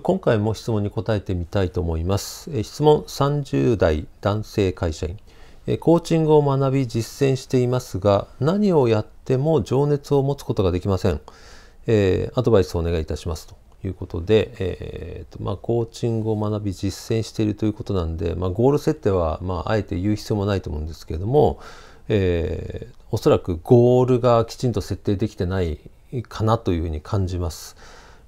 今回も質問に答えてみたいと思います。質問30代男性会社員。コーチングを学び実践していますが、何をやっても情熱を持つことができません。えー、アドバイスをお願いいたしますということで、えーとまあ、コーチングを学び実践しているということなんで、まあ、ゴール設定は、まあ、あえて言う必要もないと思うんですけれども、えー、おそらくゴールがきちんと設定できてないかなというふうに感じます。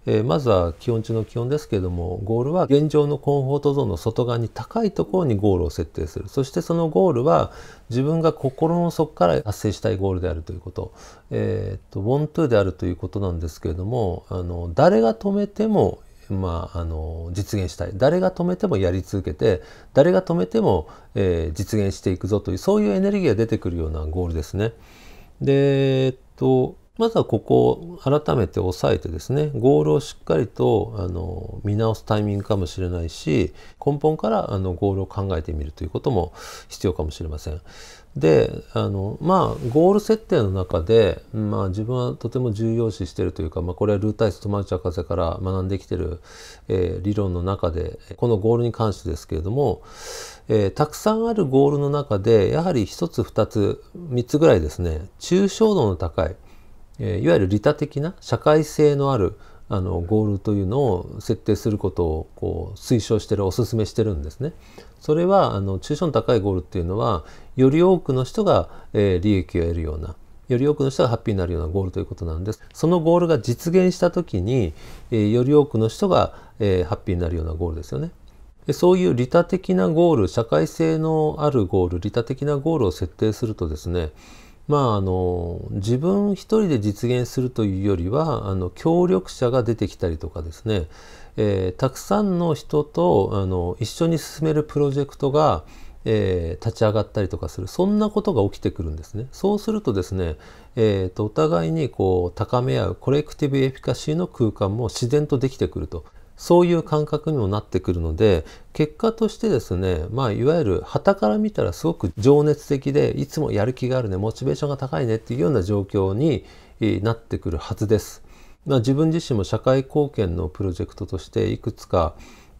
えー、まずは基本中の基本ですけれどもゴールは現状のコンフォートゾーンの外側に高いところにゴールを設定するそしてそのゴールは自分が心の底から達成したいゴールであるということ,、えー、っと want であるということなんですけれどもあの誰が止めてもまあ、あの実現したい誰が止めてもやり続けて誰が止めても、えー、実現していくぞというそういうエネルギーが出てくるようなゴールですね。でえっとまずはここを改めて押さえてですね、ゴールをしっかりとあの見直すタイミングかもしれないし、根本からあのゴールを考えてみるということも必要かもしれません。で、あの、まあ、ゴール設定の中で、まあ、自分はとても重要視しているというか、まあ、これはルータイス・トマルチ博士から学んできている、えー、理論の中で、このゴールに関してですけれども、えー、たくさんあるゴールの中で、やはり一つ、二つ、三つぐらいですね、抽象度の高い、いわゆる利他的な社会性のあるあのゴールというのを設定することをこう推奨してるお勧めしてるんですね。それはあの中小の高いゴールっていうのはより多くの人が、えー、利益を得るようなより多くの人がハッピーになるようなゴールということなんですそのゴールが実現した時に、えー、より多くの人が、えー、ハッピーになるようなゴールですよね。でそういう利他的なゴール社会性のあるゴール利他的なゴールを設定するとですねまあ、あの自分一人で実現するというよりはあの協力者が出てきたりとかですね、えー、たくさんの人とあの一緒に進めるプロジェクトが、えー、立ち上がったりとかするそんなことが起きてくるんですね。そうするとですね、えーと、とお互いにこう高め合うコレクティブエフィカシーの空間も自然とできてくると。そういう感覚にもなってくるので結果としてですねまあいわゆる旗から見たらすごく情熱的でいつもやる気があるねモチベーションが高いねっていうような状況になってくるはずです。まあ、自分自身も社会貢献のプロジェクトとしていくつか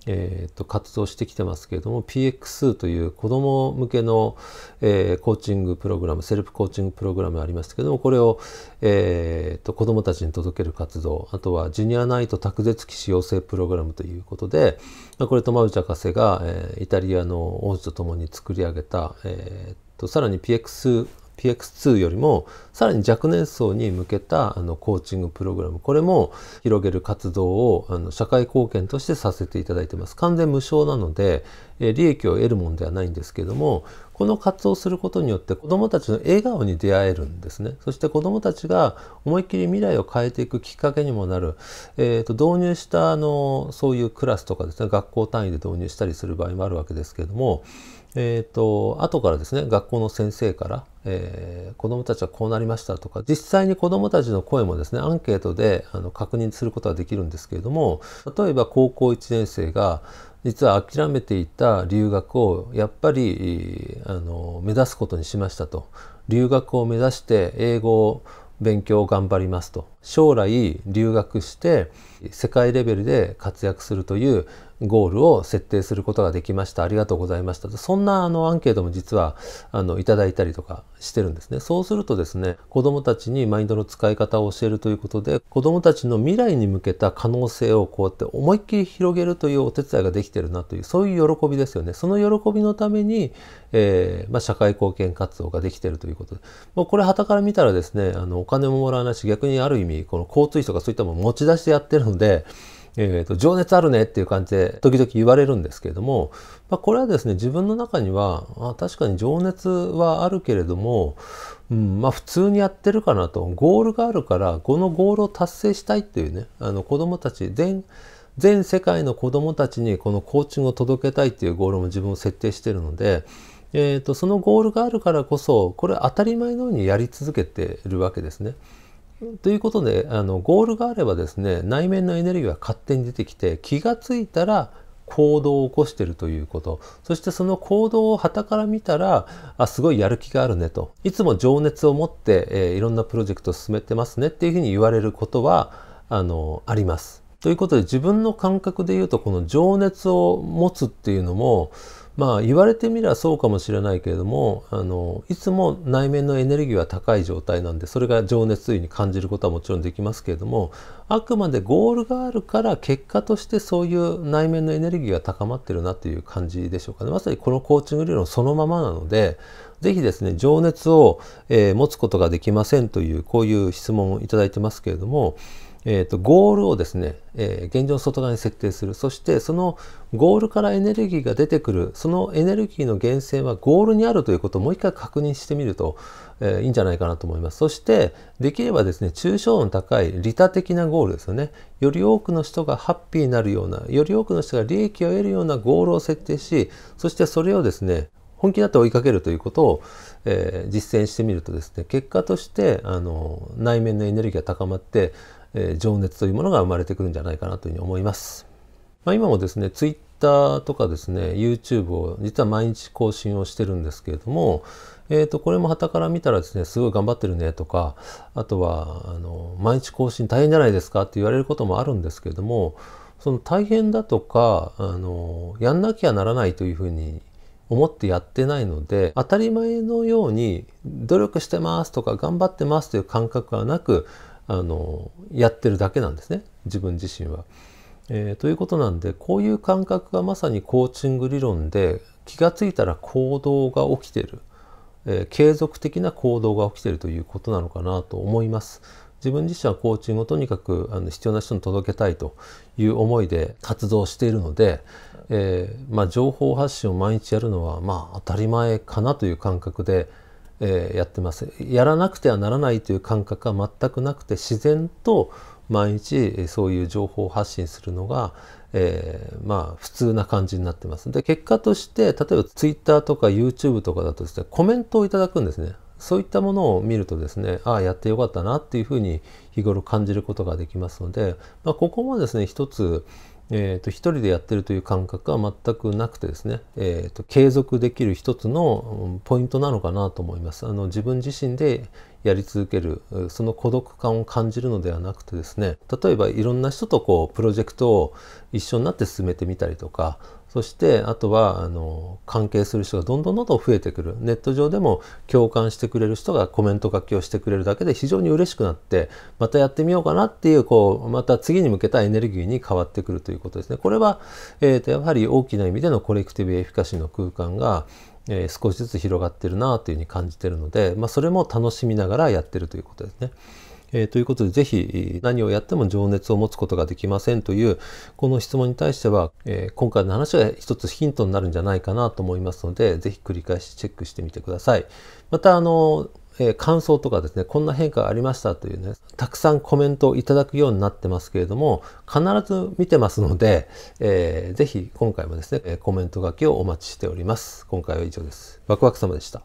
えー、と活動してきてますけれども PX という子ども向けの、えー、コーチングプログラムセルフコーチングプログラムありますけどもこれを、えー、と子どもたちに届ける活動あとはジュニアナイト卓絶騎士養成プログラムということで、まあ、これウチ博士が、えー、イタリアの王子と共に作り上げた、えー、とさらに PX PX2 よりもさらに若年層に向けたあのコーチングプログラムこれも広げる活動をあの社会貢献としてさせていただいてます完全無償なので、え利益を得るものではないんですけどもこの活動をすることによって子どもたちの笑顔に出会えるんですねそして子どもたちが思いっきり未来を変えていくきっかけにもなる、えー、と導入したあのそういうクラスとかですね学校単位で導入したりする場合もあるわけですけどもえっ、ー、と、後からですね、学校の先生から、えー、子供たちはこうなりましたとか、実際に子供たちの声もですね、アンケートであの確認することはできるんですけれども、例えば高校1年生が、実は諦めていた留学をやっぱりあの目指すことにしましたと留学を目指して英語を勉強を頑張りますと将来留学して世界レベルで活躍するというゴールを設定することができましたありがとうございましたそんなあのアンケートも実はあのいただいたりとかしてるんですねそうするとですね子どもたちにマインドの使い方を教えるということで子どもたちの未来に向けた可能性をこうやって思いっきり広げるというお手伝いができてるなというそういう喜びですよねその喜びのために、えー、まあ、社会貢献活動ができてるということでもうこれたから見たらですねあのお金ももらわないし逆にある意味にこの交通費とかそういったものを持ち出してやってるので、えーと、情熱あるねっていう感じで時々言われるんですけれども、まあ、これはですね自分の中にはあ確かに情熱はあるけれども、うんまあ、普通にやってるかなとゴールがあるからこのゴールを達成したいっていうねあの子どもたち全全世界の子どもたちにこのコーチングを届けたいっていうゴールも自分を設定してるので、えーと、とそのゴールがあるからこそこれ当たり前のようにやり続けてるわけですね。ということであのゴールがあればですね内面のエネルギーは勝手に出てきて気がついたら行動を起こしてるということそしてその行動を傍から見たらあすごいやる気があるねといつも情熱を持って、えー、いろんなプロジェクトを進めてますねっていうふうに言われることはあのあります。ということで自分の感覚で言うとこの情熱を持つっていうのもまあ言われてみればそうかもしれないけれどもあのいつも内面のエネルギーは高い状態なんでそれが情熱とに感じることはもちろんできますけれどもあくまでゴールがあるから結果としてそういう内面のエネルギーが高まってるなという感じでしょうかねまさにこのコーチング理論そのままなのでぜひですね情熱を、えー、持つことができませんというこういう質問をいただいてますけれどもえーと、ゴールをですね、えー、現状の外側に設定するそしてそのゴールからエネルギーが出てくるそのエネルギーの源泉はゴールにあるということをもう一回確認してみると、えー、いいんじゃないかなと思いますそしてできればですね抽象度の高い利他的なゴールですよねより多くの人がハッピーになるようなより多くの人が利益を得るようなゴールを設定しそしてそれをですね本気になって追いかけるということを、えー、実践してみるとですね結果としてあの内面のエネルギーが高まってえ情熱というものが生まれてくるんじゃないかなというふうに思います。まあ、今もですね、ツイッターとかですね、YouTube を実は毎日更新をしてるんですけれども、えー、と、これも旗から見たらですね、すごい頑張ってるねとか、あとは、あの、毎日更新大変じゃないですかって言われることもあるんですけれども、その大変だとか、あの、やんなきゃならないというふうに思ってやってないので当たり前のように努力してますとか頑張ってますという感覚はなくあのやってるだけなんですね自分自身は。えー、ということなんでこういう感覚がまさにコーチング理論で気が付いたら行動が起きてる、えー、継続的な行動が起きてるということなのかなと思います。自分自身はコーチングをとにかくあの必要な人に届けたいという思いで活動しているので、えー、まあ、情報発信を毎日やるのはまあ当たり前かなという感覚でえー、やってますやらなくてはならないという感覚は全くなくて自然と毎日そういう情報を発信するのが、えー、まあ普通な感じになってますで結果として例えば Twitter とか YouTube とかだとですねコメントをいただくんですねそういったものを見るとですねああやってよかったなっていうふうに日頃感じることができますので、まあ、ここもですね一つえーと、一人でやってるという感覚は全くなくてですね、えーと、と継続できる一つのポイントなのかなと思いますあの自分自身でやり続けるその孤独感を感じるのではなくてですね例えばいろんな人とこうプロジェクトを一緒になって進めてみたりとかそしてあとはあの関係する人がどんどんどんどん増えてくるネット上でも共感してくれる人がコメント書きをしてくれるだけで非常に嬉しくなってまたやってみようかなっていうこうまた次に向けたエネルギーに変わってくるということですね。これは、えーと、やはり大きな意味でのコレクティブエフィカシーの空間がえー、少しずつ広がってるなというふうに感じてるので、まあ、それも楽しみながらやってるということですね。えー、ということで、ぜひ何をやっても情熱を持つことができませんという、この質問に対しては、えー、今回の話が一つヒントになるんじゃないかなと思いますので、ぜひ繰り返しチェックしてみてください。また、あの、えー、感想とかですね、こんな変化がありましたというね、たくさんコメントをいただくようになってますけれども、必ず見てますので、えー、ぜひ今回もですね、コメント書きをお待ちしております。今回は以上です。ワクワク様でした。